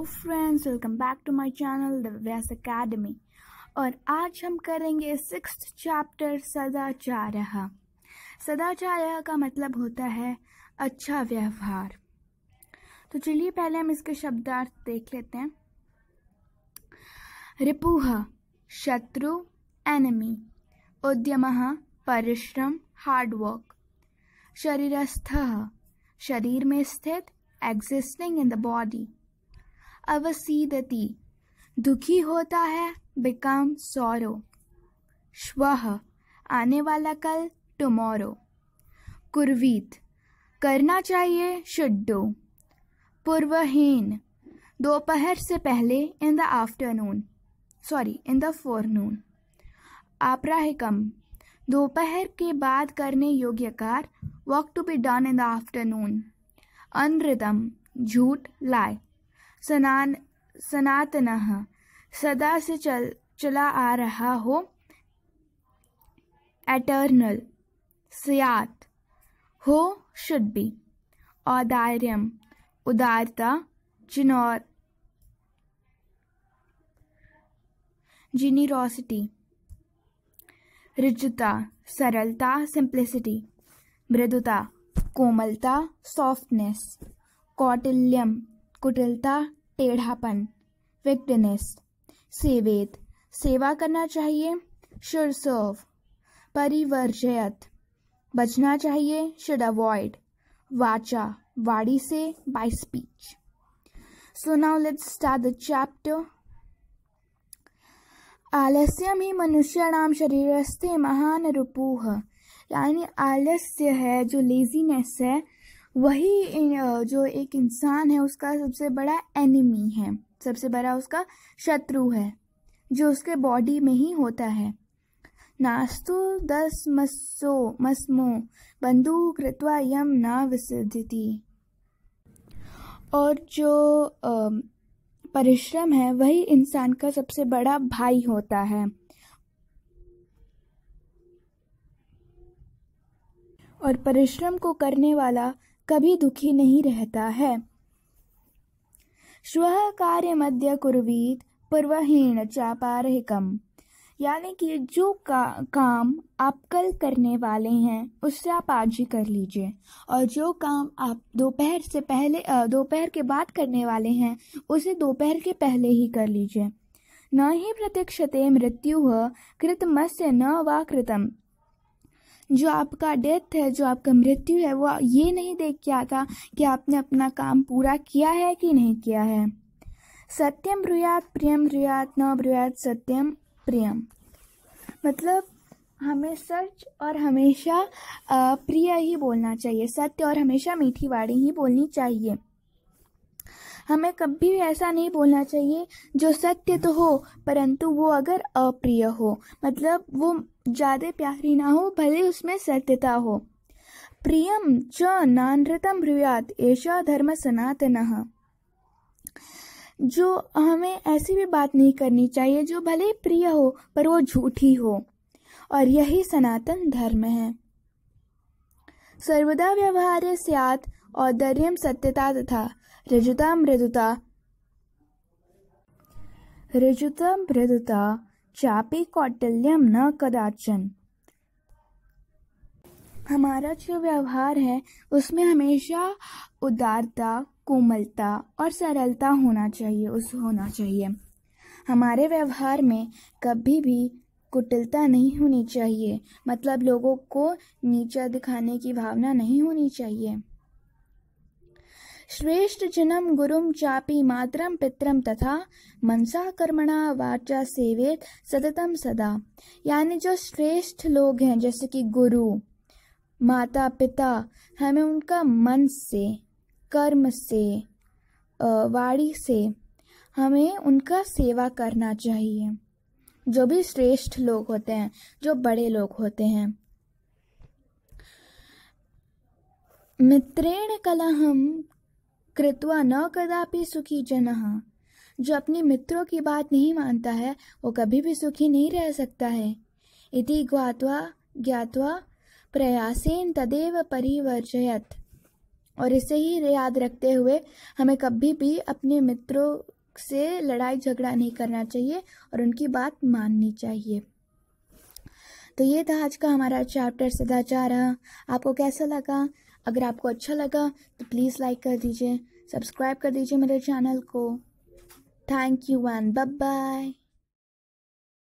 hello friends welcome back to my channel the Vyas academy और आज हम करेंगे सिक्स चैप्टर सदाचार्य सदाचार्य का मतलब होता है अच्छा व्यवहार तो चलिए पहले हम इसके शब्दार्थ देख लेते हैं रिपुह शत्रु एनिमी उद्यम परिश्रम हार्डवर्क शरीरस्थ शरीर में स्थित एग्जिस्टिंग इन द बॉडी अवसीदति दुखी होता है बिकम सौरो श्व आने वाला कल टुमोरो कुर्वीत करना चाहिए शुड्डो पूर्वहीन दोपहर से पहले in the afternoon sorry in the forenoon आपराहिकम दोपहर के बाद करने योग्य कार work to be done in the afternoon अनरिदम झूठ लाए सनान सनातन सदा से चल चला आ रहा हो एटर्नल सियात हो शुड बी औदार्यम उदारता जिनोर जिनीरोसिटी रिजुता सरलता सिंप्लिसिटी मृदुता कोमलता सॉफ्टनेस कौटिल्यम कुटिलता टेढ़ापन विक्टनेस सेवेत सेवा करना चाहिए शुड सर्व परिवर्जयत बचना चाहिए शुड अवॉइड वाचा वाणी से by speech so now let's start the chapter आलस्यम ही मनुष्याणाम शरीरस्ते महान रूपूह यानी आलस्य है जो लेजीनेस है वही जो एक इंसान है उसका सबसे बड़ा एनिमी है सबसे बड़ा उसका शत्रु है जो उसके बॉडी में ही होता है नास्तु दस मस्सो मस्मो बंधु कृत्वा यम ना विसिद्धि और जो परिश्रम है वही इंसान का सबसे बड़ा भाई होता है और परिश्रम को करने वाला कभी दुखी नहीं रहता है स्व कार्य मध्य कुर्वीत पूर्वहीन चापारहिकम यानी कि जो का काम आप कल करने वाले हैं उससे आप आज ही कर लीजिए और जो काम आप दोपहर से पहले दोपहर के बाद करने वाले हैं उसे दोपहर के पहले ही कर लीजिए न ही प्रतीक्षते मृत्यु कृतमस्य न वा कृतम जो आपका डेथ है जो आपका मृत्यु है वो ये नहीं देख के आता कि आपने अपना काम पूरा किया है कि नहीं किया है सत्यम ब्रुयात प्रियम ब्रुयात न ब्रुयात सत्यम प्रियम मतलब हमें सच और हमेशा प्रिय ही बोलना चाहिए सत्य और हमेशा मीठी वाणी ही बोलनी चाहिए हमें कभी भी ऐसा नहीं बोलना चाहिए जो सत्य तो हो परंतु वो अगर अप्रिय हो मतलब वो ज़्यादा प्यारी ना हो भले उसमें सत्यता हो प्रियम च नानृतम ब्रुयात ऐसा धर्म सनातन जो हमें ऐसी भी बात नहीं करनी चाहिए जो भले प्रिय हो पर वो झूठी हो और यही सनातन धर्म है सर्वदा व्यवहार और औदर्यम सत्यता तथा रजुता मृदुता चापी कौटिल्यम न कदाचन हमारा जो व्यवहार है उसमें हमेशा उदारता कोमलता और सरलता होना चाहिए उस होना चाहिए हमारे व्यवहार में कभी भी कुटिलता नहीं होनी चाहिए मतलब लोगों को नीचा दिखाने की भावना नहीं होनी चाहिए श्रेष्ठ जनम गुरु चापी मातरं पितरम तथा मनसा कर्मणा वाचा सेवेत सततम सदा यानी जो श्रेष्ठ लोग हैं जैसे कि गुरु माता पिता हमें उनका मन से कर्म से वाणी से हमें उनका सेवा करना चाहिए जो भी श्रेष्ठ लोग होते हैं जो बड़े लोग होते हैं मित्रेण कलहम कृत्वा न कदापि सुखी जन जो अपने मित्रों की बात नहीं मानता है वो कभी भी सुखी नहीं रह सकता है इति ज्ञातवा ज्ञातवा प्रयासेन तदेव परिवर्जयत और इसे ही याद रखते हुए हमें कभी भी अपने मित्रों से लड़ाई झगड़ा नहीं करना चाहिए और उनकी बात माननी चाहिए तो ये था आज का हमारा चैप्टर सदाचार आपको कैसा लगा अगर आपको अच्छा लगा तो प्लीज़ लाइक कर दीजिए सब्सक्राइब कर दीजिए मेरे चैनल को थैंक यू एंड बाय